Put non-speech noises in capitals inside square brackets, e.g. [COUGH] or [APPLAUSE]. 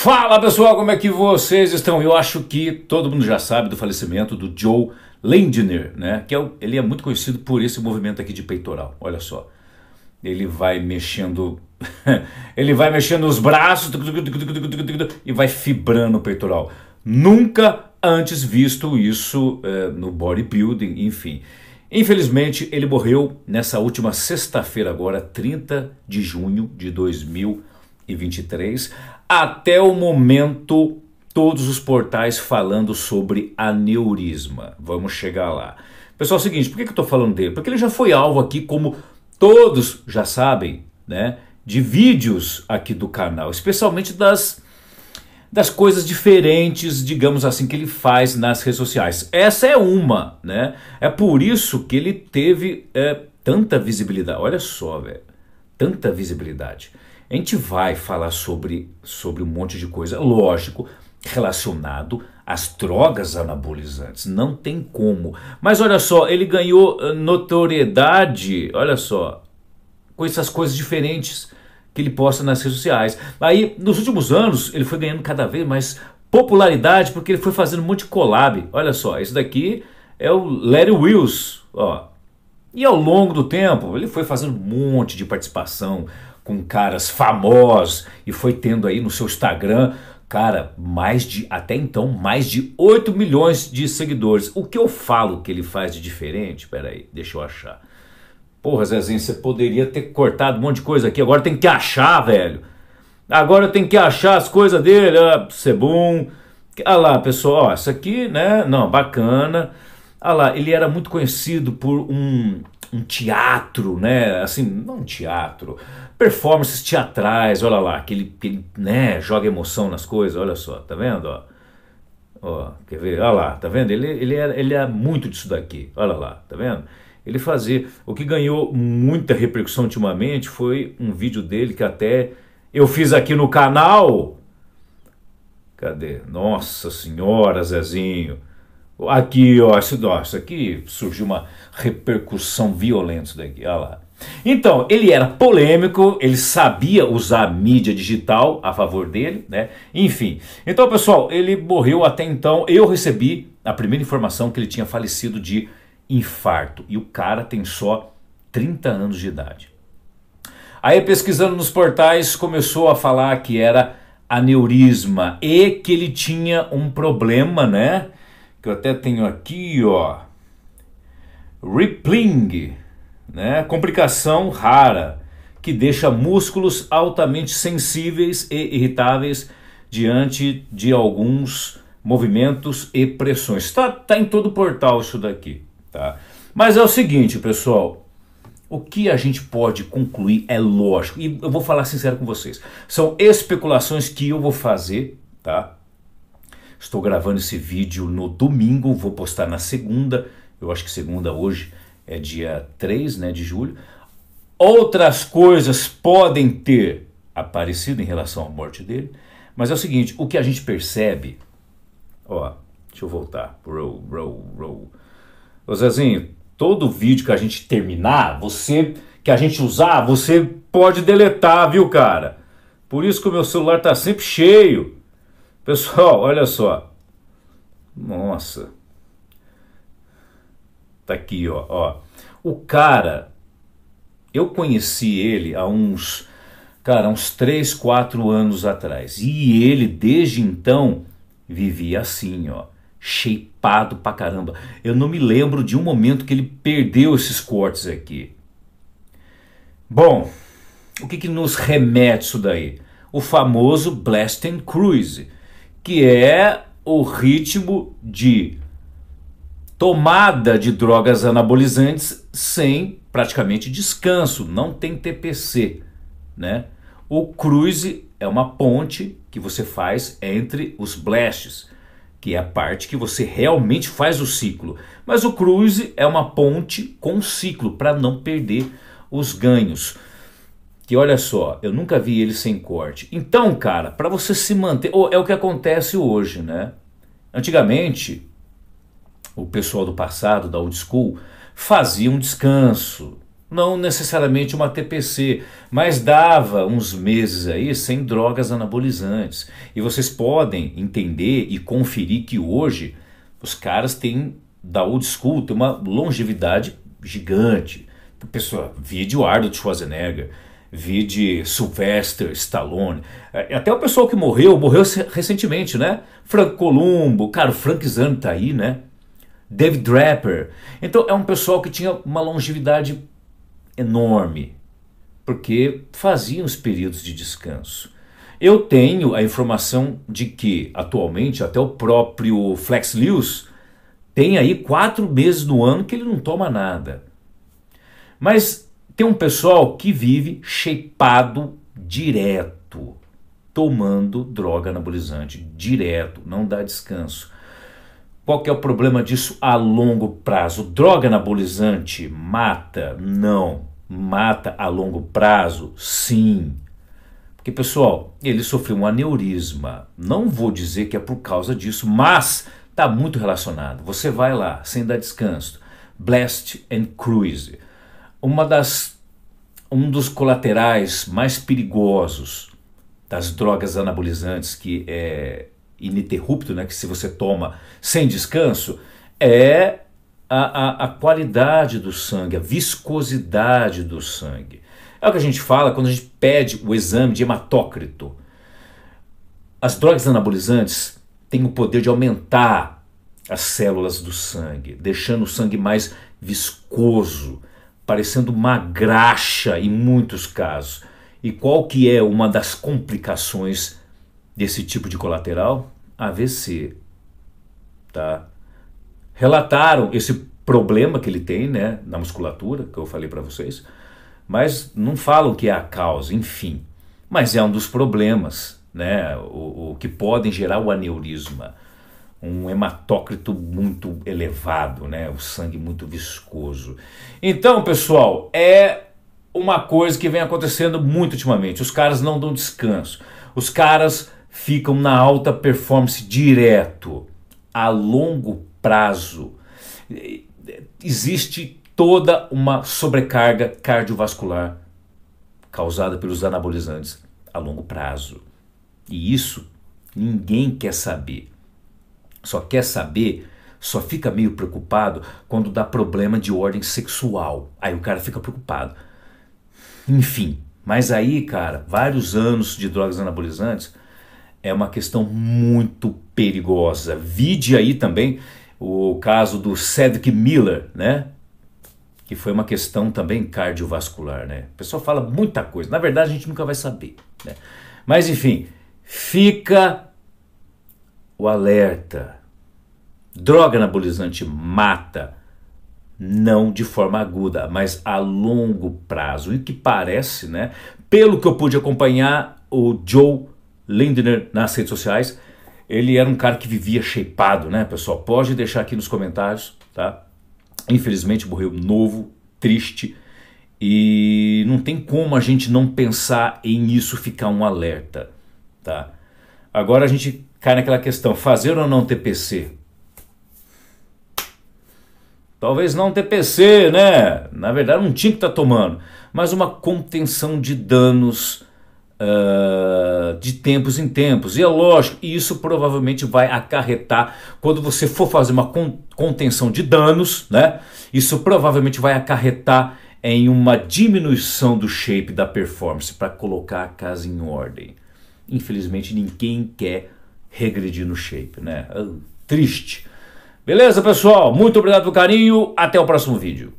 Fala pessoal, como é que vocês estão? Eu acho que todo mundo já sabe do falecimento do Joe Landiner, né? Que é ele é muito conhecido por esse movimento aqui de peitoral. Olha só, ele vai mexendo, [LAUGHS] ele vai mexendo os braços e vai fibrando o peitoral. Nunca antes visto isso é, no bodybuilding, enfim. Infelizmente, ele morreu nessa última sexta-feira, agora 30 de junho de 2000 e 23, até o momento todos os portais falando sobre aneurisma. Vamos chegar lá. Pessoal, é o seguinte, por que eu estou falando dele? Porque ele já foi alvo aqui, como todos já sabem, né, de vídeos aqui do canal, especialmente das das coisas diferentes, digamos assim, que ele faz nas redes sociais. Essa é uma, né? É por isso que ele teve é, tanta visibilidade. Olha só, velho, tanta visibilidade. A gente vai falar sobre, sobre um monte de coisa, lógico, relacionado às drogas anabolizantes. Não tem como. Mas olha só, ele ganhou eh, notoriedade, olha só, com essas coisas diferentes que ele posta nas redes sociais. Aí, nos últimos anos, ele foi ganhando cada vez mais popularidade porque ele foi fazendo um monte de collab. Olha só, esse daqui é o Larry Wills, ó. E ao longo do tempo, ele foi fazendo um monte de participação com caras famosos e foi tendo aí no seu Instagram, cara, mais de até então mais de 8 milhões de seguidores. O que eu falo que ele faz de diferente? Pera aí, deixa eu achar. Porra, Zezinho, você poderia ter cortado um monte de coisa aqui, agora tem que achar, velho. Agora tem que achar as coisas dele, ah, Sebum. Ah lá, pessoal, ó, isso aqui, né? Não, bacana. Ah lá, ele era muito conhecido por um um teatro, né? Assim, não um teatro, performances teatrais, olha lá, que ele, que né, joga emoção nas coisas, olha só, tá vendo? Ó, ó quer ver? Olha lá, tá vendo? Ele, ele, ele é muito disso daqui, olha lá, tá vendo? Ele fazia. O que ganhou muita repercussão ultimamente foi um vídeo dele que até eu fiz aqui no canal. Cadê? Nossa Senhora, Zezinho. Aqui, ó, nossa, aqui surgiu uma repercussão violenta daqui, olha lá. Então, ele era polêmico, ele sabia usar a mídia digital a favor dele, né? Enfim. Então, pessoal, ele morreu até então. Eu recebi a primeira informação que ele tinha falecido de infarto. E o cara tem só 30 anos de idade. Aí, pesquisando nos portais, começou a falar que era aneurisma e que ele tinha um problema, né? que eu até tenho aqui, ó. Rippling, né? Complicação rara que deixa músculos altamente sensíveis e irritáveis diante de alguns movimentos e pressões. Está tá em todo o portal isso daqui, tá? Mas é o seguinte, pessoal, o que a gente pode concluir é lógico, e eu vou falar sincero com vocês, são especulações que eu vou fazer, tá? Estou gravando esse vídeo no domingo, vou postar na segunda. Eu acho que segunda hoje é dia 3 né, de julho. Outras coisas podem ter aparecido em relação à morte dele, mas é o seguinte: o que a gente percebe. Ó, deixa eu voltar. Roll, roll, roll. Ô Zezinho, todo vídeo que a gente terminar, você que a gente usar, você pode deletar, viu, cara? Por isso que o meu celular tá sempre cheio. Pessoal, [LAUGHS] olha só. Nossa. Tá aqui, ó, ó. O cara, eu conheci ele há uns, cara, uns 3, 4 anos atrás. E ele, desde então, vivia assim, ó. Shapeado pra caramba. Eu não me lembro de um momento que ele perdeu esses cortes aqui. Bom, o que, que nos remete isso daí? O famoso Blast and Cruise que é o ritmo de tomada de drogas anabolizantes sem praticamente descanso, não tem TPC, né? O cruise é uma ponte que você faz entre os blasts, que é a parte que você realmente faz o ciclo. Mas o cruise é uma ponte com ciclo para não perder os ganhos que olha só, eu nunca vi ele sem corte. Então, cara, para você se manter, ou é o que acontece hoje, né? Antigamente, o pessoal do passado, da old school, fazia um descanso, não necessariamente uma TPC, mas dava uns meses aí sem drogas anabolizantes. E vocês podem entender e conferir que hoje os caras têm da old school tem uma longevidade gigante. Pessoa, vídeo Arnold Schwarzenegger, Vide Sylvester Stallone. É, até o pessoal que morreu, morreu recentemente, né? Frank Columbo, cara, o Frank Zane tá aí, né? David Draper. Então é um pessoal que tinha uma longevidade enorme, porque faziam os períodos de descanso. Eu tenho a informação de que, atualmente, até o próprio Flex Lewis tem aí quatro meses no ano que ele não toma nada. Mas tem um pessoal que vive shapeado direto, tomando droga anabolizante direto, não dá descanso. Qual que é o problema disso a longo prazo? Droga anabolizante mata? Não. Mata a longo prazo? Sim. Porque, pessoal, ele sofreu um aneurisma. Não vou dizer que é por causa disso, mas está muito relacionado. Você vai lá, sem dar descanso. Blast and Cruise. Uma das, um dos colaterais mais perigosos das drogas anabolizantes que é ininterrupto, né, que se você toma sem descanso, é a, a, a, qualidade do sangue, a viscosidade do sangue. É o que a gente fala quando a gente pede o exame de hematócrito. As drogas anabolizantes têm o poder de aumentar as células do sangue, deixando o sangue mais viscoso, parecendo uma graxa em muitos casos. E qual que é uma das complicações desse tipo de colateral? AVC, tá? Relataram esse problema que ele tem, né, na musculatura, que eu falei para vocês, mas não falam que é a causa, enfim. Mas é um dos problemas, né, o, o que podem gerar o aneurisma um hematócrito muito elevado, né? O sangue muito viscoso. Então, pessoal, é uma coisa que vem acontecendo muito ultimamente. Os caras não dão descanso. Os caras ficam na alta performance direto, a longo prazo. Existe toda uma sobrecarga cardiovascular causada pelos anabolizantes a longo prazo. E isso ninguém quer saber só quer saber, só fica meio preocupado quando dá problema de ordem sexual. Aí o cara fica preocupado. Enfim, mas aí, cara, vários anos de drogas anabolizantes é uma questão muito perigosa. Vide aí também o caso do Cedric Miller, né? Que foi uma questão também cardiovascular, né? O pessoal fala muita coisa. Na verdade, a gente nunca vai saber. Né? Mas enfim, fica o alerta. Droga anabolizante mata, não de forma aguda, mas a longo prazo. E o que parece, né? Pelo que eu pude acompanhar, o Joe Lindner nas redes sociais, ele era um cara que vivia shapeado, né, pessoal? Pode deixar aqui nos comentários, tá? Infelizmente morreu novo, triste, e não tem como a gente não pensar em isso ficar um alerta, tá? Agora a gente cai naquela questão: fazer ou não TPC? Talvez não TPC, né? Na verdade, um tinto que tá tomando, mas uma contenção de danos uh, de tempos em tempos. E é lógico, isso provavelmente vai acarretar, quando você for fazer uma contenção de danos, né? Isso provavelmente vai acarretar em uma diminuição do shape da performance para colocar a casa em ordem. Infelizmente, ninguém quer regredir no shape, né? Ah, triste. Beleza, pessoal? Muito obrigado pelo carinho. Até o próximo vídeo.